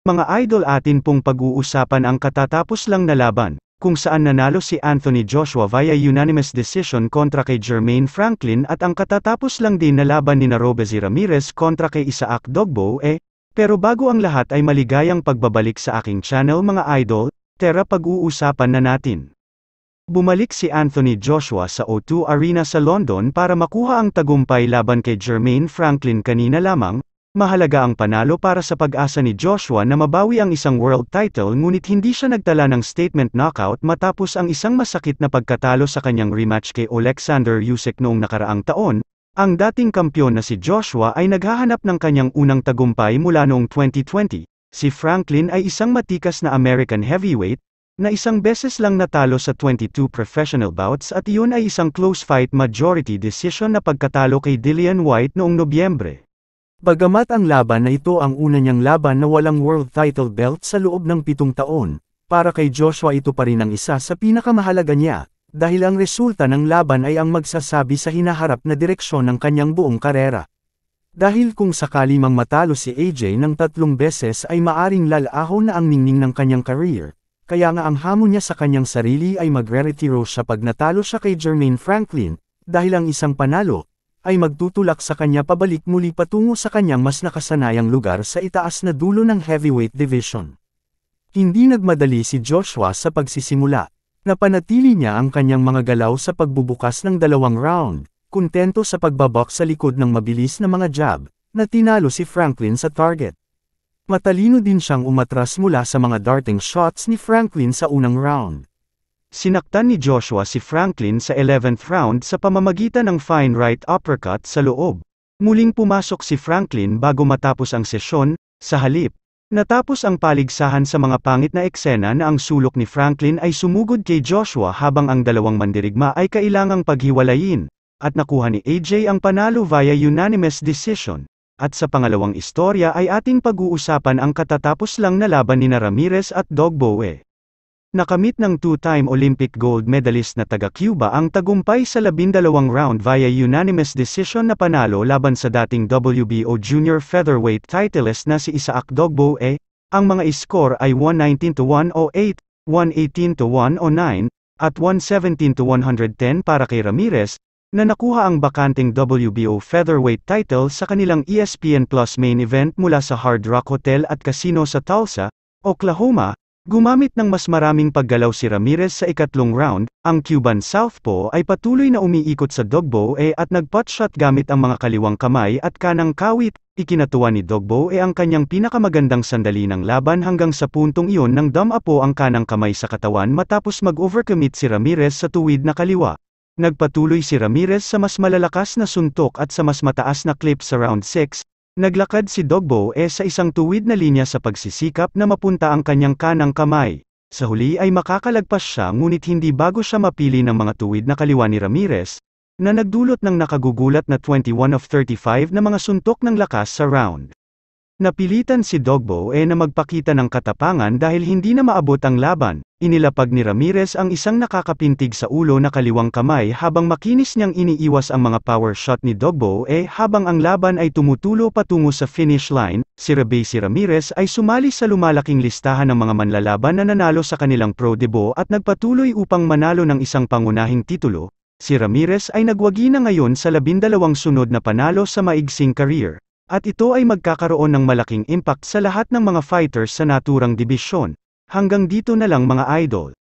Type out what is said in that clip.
Mga idol atin pong pag-uusapan ang katatapos lang na laban, kung saan nanalo si Anthony Joshua via unanimous decision kontra kay Jermaine Franklin at ang katatapos lang din na laban ni Narobezi Ramirez kontra kay Isaac Dogbo eh. Pero bago ang lahat ay maligayang pagbabalik sa aking channel mga idol, tera pag-uusapan na natin. Bumalik si Anthony Joshua sa O2 Arena sa London para makuha ang tagumpay laban kay Jermaine Franklin kanina lamang, Mahalaga ang panalo para sa pag-asa ni Joshua na mabawi ang isang world title ngunit hindi siya nagtala ng statement knockout matapos ang isang masakit na pagkatalo sa kanyang rematch kay Alexander Usyk noong nakaraang taon, ang dating kampiyon na si Joshua ay naghahanap ng kanyang unang tagumpay mula noong 2020. Si Franklin ay isang matikas na American heavyweight, na isang beses lang natalo sa 22 professional bouts at iyon ay isang close fight majority decision na pagkatalo kay Dillian White noong Nobyembre. Bagamat ang laban na ito ang una niyang laban na walang world title belt sa loob ng pitong taon, para kay Joshua ito pa rin ang isa sa pinakamahalaga niya, dahil ang resulta ng laban ay ang magsasabi sa hinaharap na direksyon ng kanyang buong karera. Dahil kung sakali mang matalo si AJ ng tatlong beses ay maaring lalaho na ang ningning ng kanyang career, kaya nga ang hamon niya sa kanyang sarili ay magre-retiro siya pag natalo siya kay Jermaine Franklin, dahil ang isang panalo, ay magtutulak sa kanya pabalik muli patungo sa kanyang mas nakasanayang lugar sa itaas na dulo ng heavyweight division. Hindi nagmadali si Joshua sa pagsisimula. Napanatili niya ang kanyang mga galaw sa pagbubukas ng dalawang round, kontento sa pagbabak sa likod ng mabilis na mga jab, na tinalo si Franklin sa target. Matalino din siyang umatras mula sa mga darting shots ni Franklin sa unang round. Sinaktan ni Joshua si Franklin sa 11th round sa pamamagitan ng fine right uppercut sa loob. Muling pumasok si Franklin bago matapos ang sesyon, sa halip. Natapos ang paligsahan sa mga pangit na eksena na ang sulok ni Franklin ay sumugod kay Joshua habang ang dalawang mandirigma ay kailangang paghiwalayin, at nakuha ni AJ ang panalo via unanimous decision. At sa pangalawang istorya ay ating pag-uusapan ang katatapos lang na laban ni Ramirez at Dogboe. Nakamit ng two-time Olympic gold medalist na taga-Cuba ang tagumpay sa labindalawang round via unanimous decision na panalo laban sa dating WBO junior featherweight titleist na si Isaac Dogboe. Ang mga score ay 119-108, 118-109, at 117-110 para kay Ramirez, na nakuha ang bakanting WBO featherweight title sa kanilang ESPN Plus main event mula sa Hard Rock Hotel at Casino sa Tulsa, Oklahoma, Gumamit ng mas maraming paggalaw si Ramirez sa ikatlong round, ang Cuban Southpaw ay patuloy na umiikot sa e at shot gamit ang mga kaliwang kamay at kanang kawit, ikinatuwa ni e ang kanyang pinakamagandang sandali ng laban hanggang sa puntong iyon nang dumapo ang kanang kamay sa katawan matapos mag-overcommit si Ramirez sa tuwid na kaliwa. Nagpatuloy si Ramirez sa mas malalakas na suntok at sa mas mataas na clip sa round 6, Naglakad si Dogbo e sa isang tuwid na linya sa pagsisikap na mapunta ang kanyang kanang kamay. Sa huli ay makakalagpas siya ngunit hindi bago siya mapili ng mga tuwid na kaliwa ni Ramirez, na nagdulot ng nakagugulat na 21 of 35 na mga suntok ng lakas sa round. Napilitan si Dogbo e na magpakita ng katapangan dahil hindi na maabot ang laban, inilapag ni Ramirez ang isang nakakapintig sa ulo na kaliwang kamay habang makinis niyang iniiwas ang mga power shot ni Dogbo e habang ang laban ay tumutulo patungo sa finish line, si Rebesi Ramirez ay sumali sa lumalaking listahan ng mga manlalaban na nanalo sa kanilang pro debo at nagpatuloy upang manalo ng isang pangunahing titulo, Si Ramirez ay nagwagi na ngayon sa labindalawang sunod na panalo sa maigsing career. At ito ay magkakaroon ng malaking impact sa lahat ng mga fighters sa naturang dibisyon. Hanggang dito na lang mga idol.